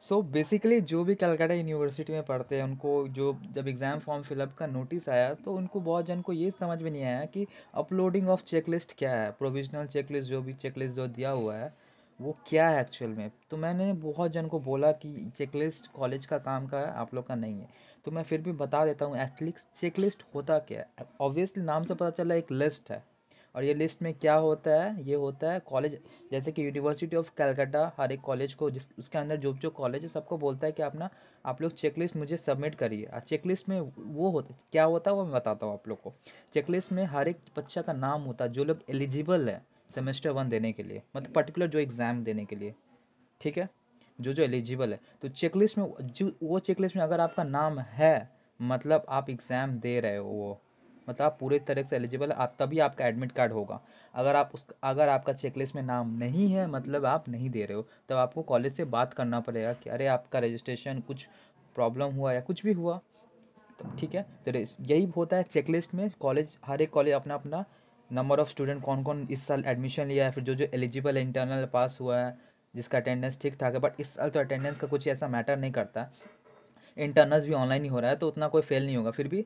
सो so basically जो भी Calcutta university में पढ़ते हैं उनको जो जब एग्ज़ाम फॉर्म फिलअप का नोटिस आया तो उनको बहुत जन को ये समझ में नहीं आया कि अपलोडिंग ऑफ चेकलिस्ट क्या है प्रोविजनल चेकलिस्ट जो भी चेकलिस्ट जो दिया हुआ है वो क्या है एक्चुअल में तो मैंने बहुत जन को बोला कि चेकलिस्ट कॉलेज का काम का है आप लोग का नहीं है तो मैं फिर भी बता देता हूँ एथलिक्स चेकलिस्ट होता क्या है ऑब्वियसली नाम से पता चला एक लिस्ट है और ये लिस्ट में क्या होता है ये होता है कॉलेज जैसे कि यूनिवर्सिटी ऑफ कैलकाटा हर एक कॉलेज को जिस उसके अंदर जो जो कॉलेज है सबको बोलता है कि अपना आप लोग चेकलिस्ट मुझे सबमिट करिए और चेकलिस्ट में वो होता क्या होता है वो मैं बताता हूँ आप लोग को चेकलिस्ट में हर एक बच्चा का नाम होता है जो लोग एलिजिबल है सेमेस्टर वन देने के लिए मतलब पर्टिकुलर जो एग्ज़ाम देने के लिए ठीक है जो जो एलिजिबल है तो चेकलिस्ट में जो वो चेकलिस्ट में अगर आपका नाम है मतलब आप एग्ज़ाम दे रहे हो वो मतलब आप पूरे तरह से एलिजिबल आप तभी आपका एडमिट कार्ड होगा अगर आप उस अगर आपका चेकलिस्ट में नाम नहीं है मतलब आप नहीं दे रहे हो तब तो आपको कॉलेज से बात करना पड़ेगा कि अरे आपका रजिस्ट्रेशन कुछ प्रॉब्लम हुआ या कुछ भी हुआ तो ठीक है तो यही होता है चेकलिस्ट में कॉलेज हर एक कॉलेज अपना अपना नंबर ऑफ़ स्टूडेंट कौन कौन इस साल एडमिशन लिया है फिर जो जो एलिजिबल है इंटरनल पास हुआ है जिसका अटेंडेंस ठीक ठाक है बट इस साल तो अटेंडेंस का कुछ ऐसा मैटर नहीं करता इंटरनल्स भी ऑनलाइन ही हो रहा है तो उतना कोई फेल नहीं होगा फिर भी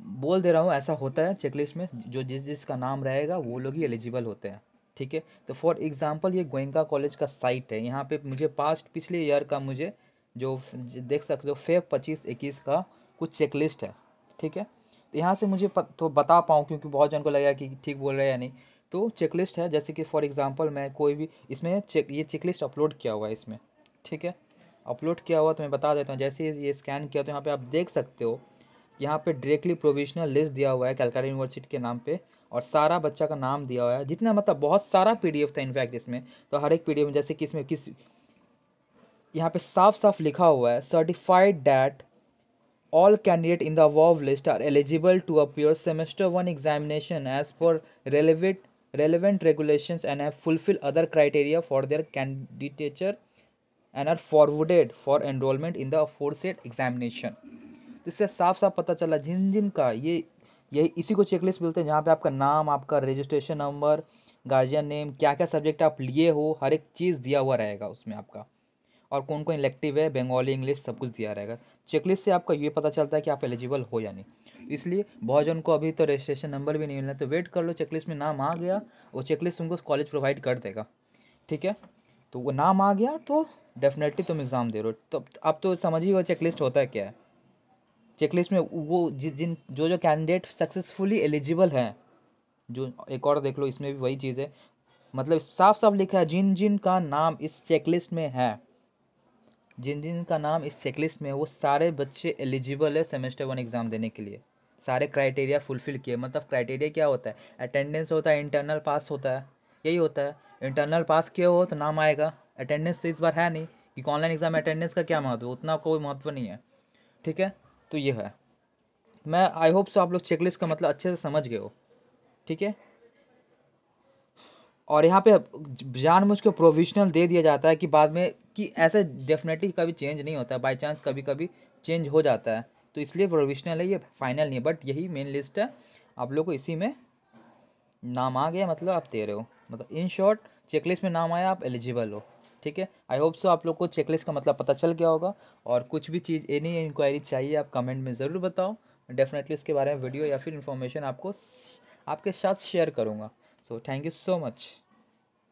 बोल दे रहा हूँ ऐसा होता है चेकलिस्ट में जो जिस जिस का नाम रहेगा वो लोग ही एलिजिबल होते हैं ठीक है तो फॉर एग्ज़ाम्पल ये गोयंका कॉलेज का साइट है यहाँ पे मुझे पास्ट पिछले ईयर का मुझे जो देख सकते हो फेब पच्चीस इक्कीस का कुछ चेकलिस्ट है ठीक है तो यहाँ से मुझे तो बता पाऊँ क्योंकि बहुत जन को लगेगा कि ठीक बोल रहे हैं या नहीं तो चेकलिस्ट है जैसे कि फॉर एग्ज़ाम्पल मैं कोई भी इसमें चेक ये चेकलिस्ट अपलोड किया हुआ है इसमें ठीक है अपलोड किया हुआ तो मैं बता देता हूँ जैसे ये स्कैन किया तो यहाँ पर आप देख सकते हो यहाँ पे डायरेक्टली प्रोविजनल लिस्ट दिया हुआ है कलकत्ता यूनिवर्सिटी के नाम पे और सारा बच्चा का नाम दिया हुआ है जितना मतलब बहुत सारा पीडीएफ था इनफैक्ट इसमें तो हर एक पीडीएफ में जैसे कि इसमें किस यहाँ पे साफ साफ लिखा हुआ है certified that all candidate in the above list are eligible to appear semester one examination as per relevant relevant regulation and have fulfil other criteria for their candidature and are forwarded for enrolment in the four examination इससे साफ साफ पता चला जिन जिन का ये यही इसी को चेकलिस्ट मिलते हैं जहाँ पे आपका नाम आपका रजिस्ट्रेशन नंबर गार्जियन नेम क्या क्या सब्जेक्ट आप लिए हो हर एक चीज़ दिया हुआ रहेगा उसमें आपका और कौन कौन इलेक्टिव है बंगाली इंग्लिश सब कुछ दिया रहेगा चेकलिस्ट से आपका ये पता चलता है कि आप एलिजिबल हो या नहीं तो इसलिए बहुत जन को अभी तो रजिस्ट्रेशन नंबर भी नहीं मिलना तो वेट कर लो चेकलिस्ट में नाम आ गया वो चेकलिस्ट तुमको कॉलेज प्रोवाइड कर देगा ठीक है तो वो नाम आ गया तो डेफिनेटली तुम एग्ज़ाम दे रहे हो तो आप तो समझ ही हो चेकलिस्ट होता है क्या है चेकलिस्ट में वो जिस जिन जो जो कैंडिडेट सक्सेसफुली एलिजिबल हैं जो एक और देख लो इसमें भी वही चीज़ है मतलब साफ साफ लिखा है जिन जिन का नाम इस चेकलिस्ट में है जिन जिन का नाम इस चेकलिस्ट में है वो सारे बच्चे एलिजिबल है सेमेस्टर वन एग्ज़ाम देने के लिए सारे क्राइटेरिया फुलफिल किए मतलब क्राइटेरिया क्या होता है अटेंडेंस होता है इंटरनल पास होता है यही होता है इंटरनल पास किया हो तो नाम आएगा अटेंडेंस तो इस बार है नहीं क्योंकि ऑनलाइन एग्ज़ाम में अटेंडेंस का क्या महत्व उतना कोई महत्व नहीं है ठीक है तो ये है मैं आई होप सो आप लोग चेकलिस्ट का मतलब अच्छे से समझ गए हो ठीक है और यहाँ पे मुझ को प्रोविजनल दे दिया जाता है कि बाद में कि ऐसे डेफिनेटली कभी चेंज नहीं होता है बाई चांस कभी कभी चेंज हो जाता है तो इसलिए प्रोविजनल है ये फाइनल नहीं है बट यही मेन लिस्ट है आप लोग को इसी में नाम आ गया मतलब आप दे रहे हो मतलब इन शॉर्ट चेकलिस्ट में नाम आया आप एलिजिबल हो ठीक है आई होप सो आप लोग को चेकलिस्ट का मतलब पता चल गया होगा और कुछ भी चीज़ एनी इंक्वायरी चाहिए आप कमेंट में ज़रूर बताओ डेफिनेटली इसके बारे में वीडियो या फिर इन्फॉर्मेशन आपको आपके साथ शेयर करूँगा so thank you so much